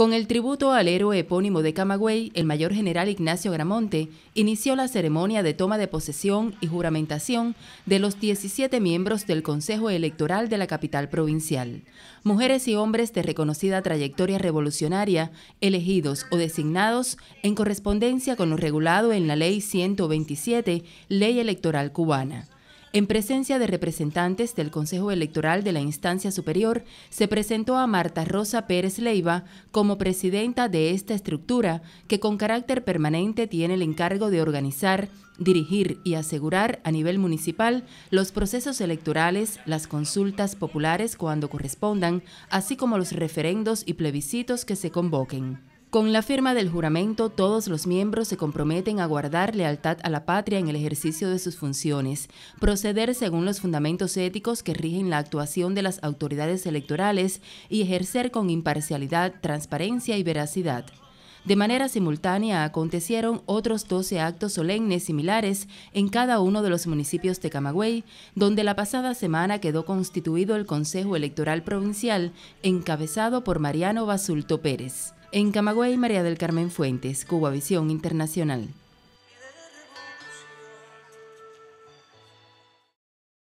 Con el tributo al héroe epónimo de Camagüey, el mayor general Ignacio Gramonte inició la ceremonia de toma de posesión y juramentación de los 17 miembros del Consejo Electoral de la capital provincial. Mujeres y hombres de reconocida trayectoria revolucionaria, elegidos o designados en correspondencia con lo regulado en la Ley 127, Ley Electoral Cubana. En presencia de representantes del Consejo Electoral de la Instancia Superior, se presentó a Marta Rosa Pérez Leiva como presidenta de esta estructura que con carácter permanente tiene el encargo de organizar, dirigir y asegurar a nivel municipal los procesos electorales, las consultas populares cuando correspondan, así como los referendos y plebiscitos que se convoquen. Con la firma del juramento, todos los miembros se comprometen a guardar lealtad a la patria en el ejercicio de sus funciones, proceder según los fundamentos éticos que rigen la actuación de las autoridades electorales y ejercer con imparcialidad, transparencia y veracidad. De manera simultánea acontecieron otros 12 actos solemnes similares en cada uno de los municipios de Camagüey, donde la pasada semana quedó constituido el Consejo Electoral Provincial, encabezado por Mariano Basulto Pérez. En Camagüey, María del Carmen Fuentes, Cuba Visión Internacional.